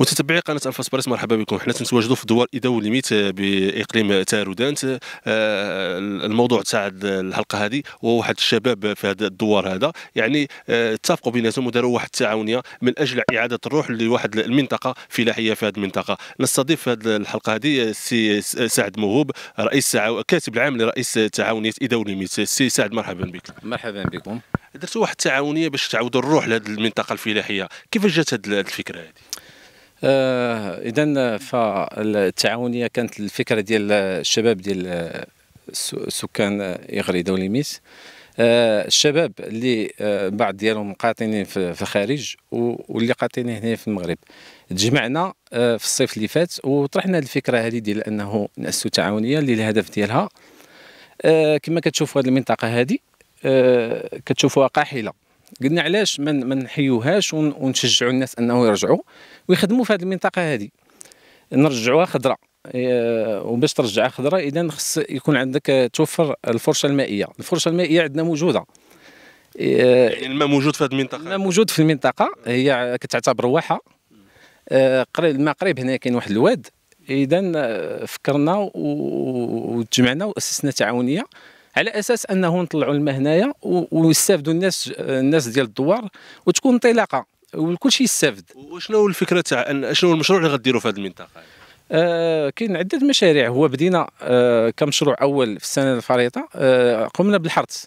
متتبعي قناه الفاس باريس مرحبا بكم حنا تنتواجدوا في دوار ايدو ليميت باقليم تارودانت آه، الموضوع تاع الحلقه هذه هو واحد الشباب في هذا الدوار هذا يعني آه، اتفقوا بيناتهم وداروا واحد التعاونيه من اجل اعاده الروح لواحد المنطقه فلاحيه في هذه المنطقه نستضيف في هذه الحلقه هذه السي سعد موهوب رئيس كاتب العام لرئيس تعاونيه ايدو ليميت السي سعد مرحبا بك مرحبا بكم درتوا واحد التعاونيه باش تعاودوا الروح لهذه المنطقه الفلاحيه كيفاش جات هذه الفكره هذه آه، اذا فالتعاونيه كانت الفكره ديال الشباب ديال سكان اغريده وليميس آه، الشباب اللي آه، بعض ديالهم قاطنين في الخارج واللي قاطنين هنا في المغرب تجمعنا في الصيف اللي فات وطرحنا الفكره هذه ديال انه ناسسوا تعاونيه اللي الهدف ديالها كما كتشوفوا هذه المنطقه هذه كتشوفوها قاحله قلنا علاش ما نحيوهاش ونشجعوا الناس انه يرجعوا ويخدموا في هذه المنطقه هذه نرجعوها خضراء إيه، وباش ترجعها خضراء اذا خص يكون عندك توفر الفرشه المائيه الفرشه المائيه عندنا موجوده إيه، يعني الماء موجود في هذه المنطقه الماء موجود في المنطقه هي كتعتبر واحه إيه، قريب الماء قريب هنا كاين واحد الواد اذا آه، فكرنا وتجمعنا واسسنا تعاونيه على اساس انه نطلعوا الماء هنايا ويستافدوا الناس الناس ديال الدوار وتكون انطلاقه وكل شيء يستافد وشنو الفكره تاع شنو المشروع اللي غديروا في هذه المنطقه آه كاين عده مشاريع هو بدينا آه كمشروع اول في السنه الفريطه آه قمنا بالحرث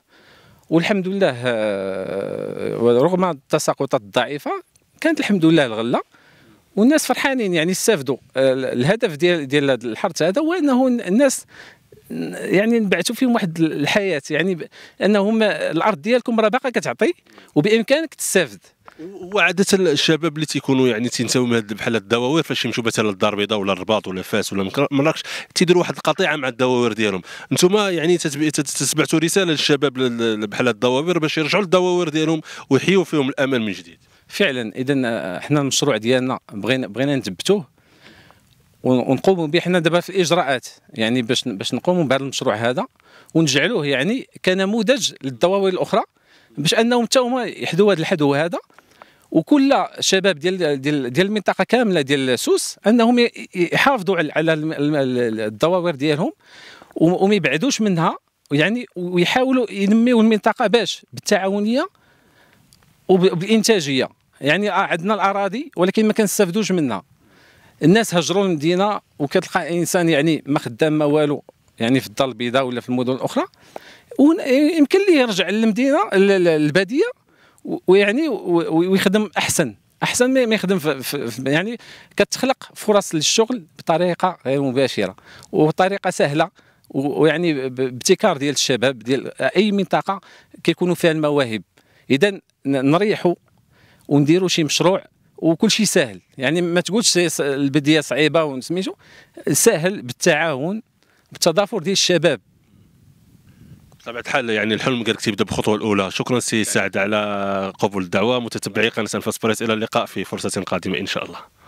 والحمد لله آه رغم التساقطات الضعيفه كانت الحمد لله الغله والناس فرحانين يعني استافدوا آه، الهدف ديال ديال الحرث هذا هو انه الناس يعني نبعثوا فيهم واحد الحياه يعني انهم الارض ديالكم راه باقا كتعطي وبامكانك تستافد وعاده الشباب اللي تيكونوا يعني تينتموا بحال الدواوير فاش يمشوا مثلا للدار البيضاء ولا الرباط ولا فاس ولا مراكش تيديروا واحد القطيعه مع الدواوير ديالهم انتم يعني تتبعتوا رساله للشباب بحال الدواوير باش يرجعوا للدواوير ديالهم ويحيوا فيهم الامل من جديد فعلا اذا آه، احنا المشروع ديالنا بغينا بغينا نثبتوه ونقوموا به حنا دابا في الاجراءات يعني باش باش نقوموا بهذا المشروع هذا ونجعلوه يعني كنموذج للدواوين الاخرى باش انهم حتى هما يحدوا هذا الحدو هذا وكل الشباب ديال ديال ديال المنطقه كامله ديال سوس انهم يحافظوا على الدواوير ديالهم وما يبعدوش منها يعني ويحاولوا ينميوا المنطقه باش بالتعاونيه وبالانتاجيه يعني عندنا الاراضي ولكن ما كنستافدوش منها الناس هجروا المدينه وكتلقى انسان يعني ما خدام ما والو يعني في الدار البيضاء ولا في المدن الاخرى ويمكن ليه يرجع للمدينه الباديه ويعني ويخدم احسن احسن ما يخدم في, في يعني كتخلق فرص للشغل بطريقه غير مباشره وطريقه سهله ويعني بابتكار ديال الشباب ديال اي منطقه كيكونوا فيها المواهب اذا نريحوا ونديروا شي مشروع وكل شيء سهل يعني ما تقولش البديه صعيبه ونسميتو سهل بالتعاون بالتضافر ديال الشباب بطبيعه الحال يعني الحلم قالك تبدا بالخطوه الاولى شكرا سي سعد على قبول الدعوه متتبعي قناه الفاسبريس الى اللقاء في فرصه قادمه ان شاء الله